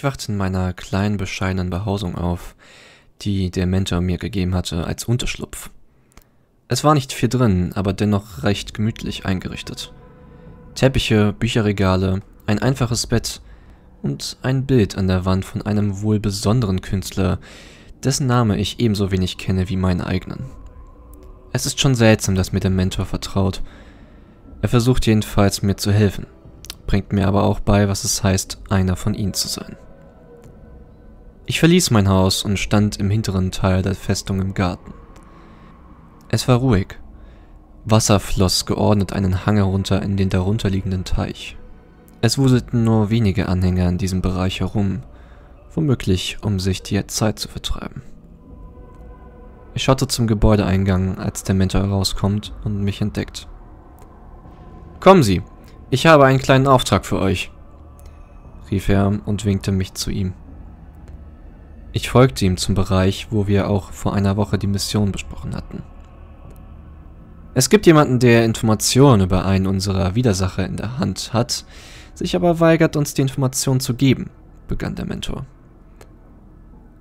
Ich wachte in meiner kleinen bescheidenen Behausung auf, die der Mentor mir gegeben hatte als Unterschlupf. Es war nicht viel drin, aber dennoch recht gemütlich eingerichtet. Teppiche, Bücherregale, ein einfaches Bett und ein Bild an der Wand von einem wohl besonderen Künstler, dessen Name ich ebenso wenig kenne wie meinen eigenen. Es ist schon seltsam, dass mir der Mentor vertraut. Er versucht jedenfalls, mir zu helfen, bringt mir aber auch bei, was es heißt, einer von ihnen zu sein. Ich verließ mein Haus und stand im hinteren Teil der Festung im Garten. Es war ruhig. Wasser floss geordnet einen Hang herunter in den darunterliegenden Teich. Es wuselten nur wenige Anhänger in diesem Bereich herum, womöglich um sich die Zeit zu vertreiben. Ich schaute zum Gebäudeeingang, als der Mentor herauskommt und mich entdeckt. Kommen Sie, ich habe einen kleinen Auftrag für euch, rief er und winkte mich zu ihm. Ich folgte ihm zum Bereich, wo wir auch vor einer Woche die Mission besprochen hatten. Es gibt jemanden, der Informationen über einen unserer Widersacher in der Hand hat, sich aber weigert, uns die Informationen zu geben, begann der Mentor.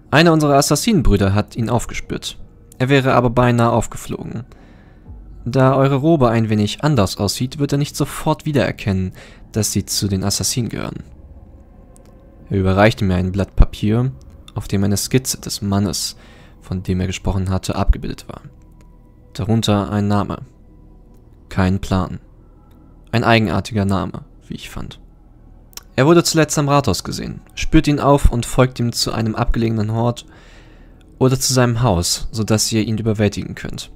Einer unserer Assassinenbrüder hat ihn aufgespürt. Er wäre aber beinahe aufgeflogen. Da eure Robe ein wenig anders aussieht, wird er nicht sofort wiedererkennen, dass sie zu den Assassinen gehören. Er überreichte mir ein Blatt Papier, auf dem eine Skizze des Mannes, von dem er gesprochen hatte, abgebildet war. Darunter ein Name. Kein Plan. Ein eigenartiger Name, wie ich fand. Er wurde zuletzt am Rathaus gesehen, spürt ihn auf und folgt ihm zu einem abgelegenen Hort oder zu seinem Haus, sodass ihr ihn überwältigen könnt.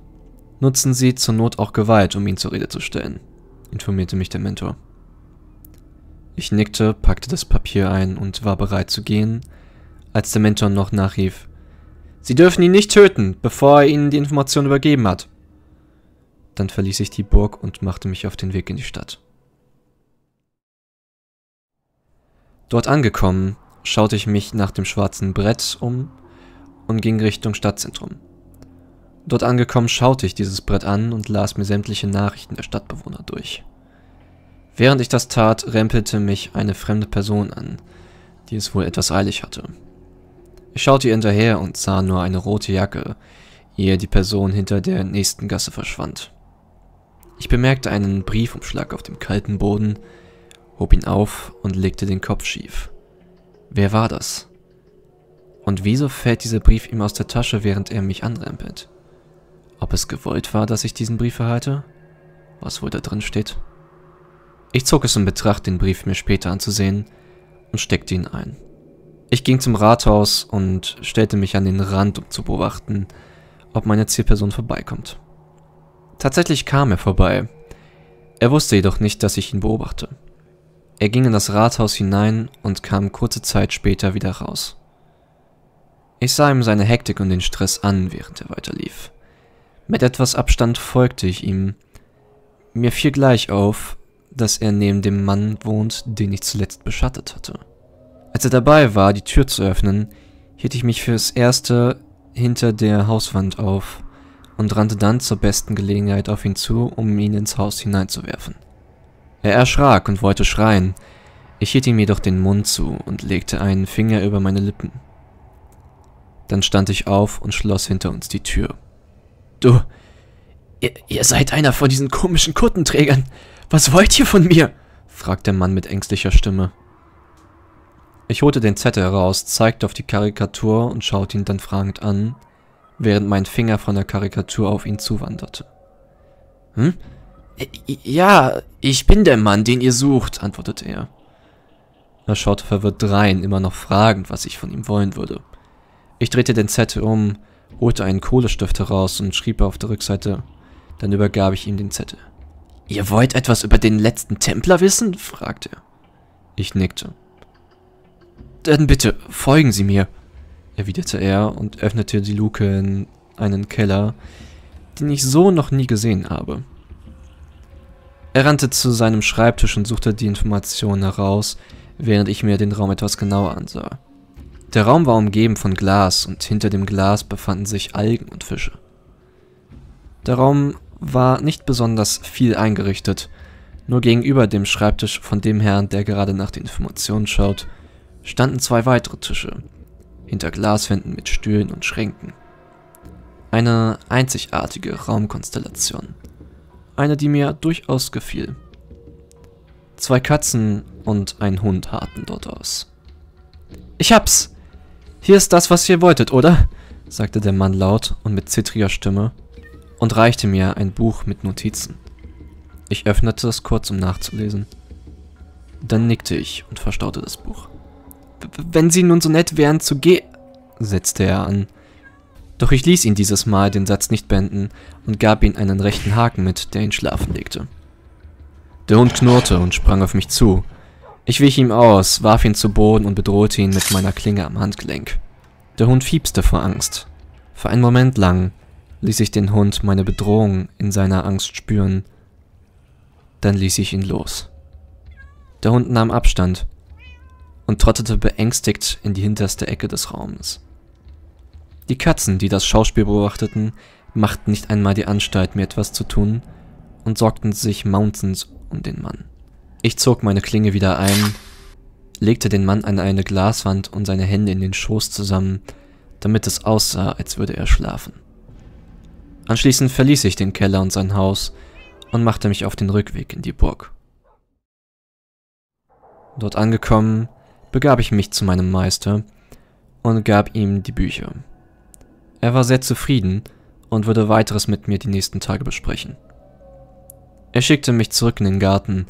Nutzen Sie zur Not auch Gewalt, um ihn zur Rede zu stellen, informierte mich der Mentor. Ich nickte, packte das Papier ein und war bereit zu gehen, als der Mentor noch nachrief. Sie dürfen ihn nicht töten, bevor er ihnen die Information übergeben hat. Dann verließ ich die Burg und machte mich auf den Weg in die Stadt. Dort angekommen, schaute ich mich nach dem schwarzen Brett um und ging Richtung Stadtzentrum. Dort angekommen schaute ich dieses Brett an und las mir sämtliche Nachrichten der Stadtbewohner durch. Während ich das tat, rempelte mich eine fremde Person an, die es wohl etwas eilig hatte. Ich schaute ihr hinterher und sah nur eine rote Jacke, ehe die Person hinter der nächsten Gasse verschwand. Ich bemerkte einen Briefumschlag auf dem kalten Boden, hob ihn auf und legte den Kopf schief. Wer war das? Und wieso fällt dieser Brief ihm aus der Tasche, während er mich anrempelt? Ob es gewollt war, dass ich diesen Brief erhalte? Was wohl da drin steht? Ich zog es in Betracht, den Brief mir später anzusehen und steckte ihn ein. Ich ging zum Rathaus und stellte mich an den Rand, um zu beobachten, ob meine Zielperson vorbeikommt. Tatsächlich kam er vorbei. Er wusste jedoch nicht, dass ich ihn beobachte. Er ging in das Rathaus hinein und kam kurze Zeit später wieder raus. Ich sah ihm seine Hektik und den Stress an, während er weiterlief. Mit etwas Abstand folgte ich ihm. Mir fiel gleich auf, dass er neben dem Mann wohnt, den ich zuletzt beschattet hatte. Als er dabei war, die Tür zu öffnen, hielt ich mich fürs Erste hinter der Hauswand auf und rannte dann zur besten Gelegenheit auf ihn zu, um ihn ins Haus hineinzuwerfen. Er erschrak und wollte schreien. Ich hielt ihm jedoch den Mund zu und legte einen Finger über meine Lippen. Dann stand ich auf und schloss hinter uns die Tür. Du, ihr, ihr seid einer von diesen komischen Kuttenträgern. Was wollt ihr von mir? fragte der Mann mit ängstlicher Stimme. Ich holte den Zettel heraus, zeigte auf die Karikatur und schaute ihn dann fragend an, während mein Finger von der Karikatur auf ihn zuwanderte. Hm? Ja, ich bin der Mann, den ihr sucht, antwortete er. Er schaute verwirrt rein, immer noch fragend, was ich von ihm wollen würde. Ich drehte den Zettel um, holte einen Kohlestift heraus und schrieb auf der Rückseite. Dann übergab ich ihm den Zettel. Ihr wollt etwas über den letzten Templer wissen? fragte er. Ich nickte. Dann ähm, bitte, folgen Sie mir, erwiderte er und öffnete die Luke in einen Keller, den ich so noch nie gesehen habe. Er rannte zu seinem Schreibtisch und suchte die Informationen heraus, während ich mir den Raum etwas genauer ansah. Der Raum war umgeben von Glas und hinter dem Glas befanden sich Algen und Fische. Der Raum war nicht besonders viel eingerichtet, nur gegenüber dem Schreibtisch von dem Herrn, der gerade nach den Informationen schaut, standen zwei weitere Tische, hinter Glaswänden mit Stühlen und Schränken. Eine einzigartige Raumkonstellation. Eine, die mir durchaus gefiel. Zwei Katzen und ein Hund harten dort aus. Ich hab's! Hier ist das, was ihr wolltet, oder? sagte der Mann laut und mit zittriger Stimme und reichte mir ein Buch mit Notizen. Ich öffnete es kurz, um nachzulesen. Dann nickte ich und verstaute das Buch wenn Sie nun so nett wären zu ge... setzte er an. Doch ich ließ ihn dieses Mal den Satz nicht beenden und gab ihm einen rechten Haken mit, der ihn schlafen legte. Der Hund knurrte und sprang auf mich zu. Ich wich ihm aus, warf ihn zu Boden und bedrohte ihn mit meiner Klinge am Handgelenk. Der Hund fiepste vor Angst. Für einen Moment lang ließ ich den Hund meine Bedrohung in seiner Angst spüren. Dann ließ ich ihn los. Der Hund nahm Abstand und trottete beängstigt in die hinterste Ecke des Raumes. Die Katzen, die das Schauspiel beobachteten, machten nicht einmal die Anstalt, mir etwas zu tun und sorgten sich Mountains um den Mann. Ich zog meine Klinge wieder ein, legte den Mann an eine Glaswand und seine Hände in den Schoß zusammen, damit es aussah, als würde er schlafen. Anschließend verließ ich den Keller und sein Haus und machte mich auf den Rückweg in die Burg. Dort angekommen, begab ich mich zu meinem Meister und gab ihm die Bücher. Er war sehr zufrieden und würde weiteres mit mir die nächsten Tage besprechen. Er schickte mich zurück in den Garten,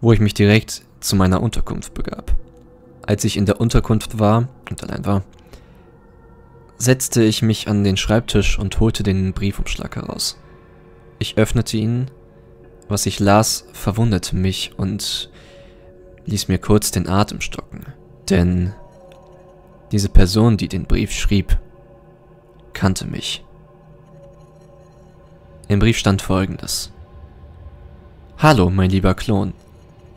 wo ich mich direkt zu meiner Unterkunft begab. Als ich in der Unterkunft war und allein war, setzte ich mich an den Schreibtisch und holte den Briefumschlag heraus. Ich öffnete ihn, was ich las, verwunderte mich und ließ mir kurz den Atem stocken. Denn diese Person, die den Brief schrieb, kannte mich. Im Brief stand folgendes. Hallo, mein lieber Klon.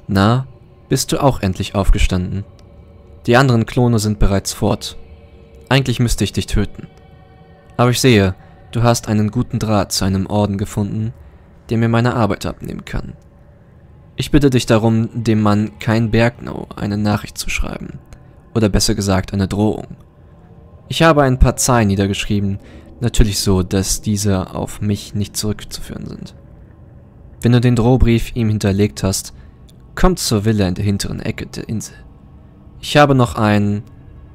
Na, bist du auch endlich aufgestanden? Die anderen Klone sind bereits fort. Eigentlich müsste ich dich töten. Aber ich sehe, du hast einen guten Draht zu einem Orden gefunden, der mir meine Arbeit abnehmen kann. Ich bitte dich darum, dem Mann kein Bergno eine Nachricht zu schreiben. Oder besser gesagt, eine Drohung. Ich habe ein paar Zahlen niedergeschrieben, natürlich so, dass diese auf mich nicht zurückzuführen sind. Wenn du den Drohbrief ihm hinterlegt hast, komm zur Villa in der hinteren Ecke der Insel. Ich habe noch ein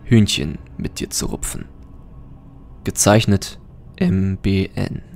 Hühnchen mit dir zu rupfen. Gezeichnet MBN.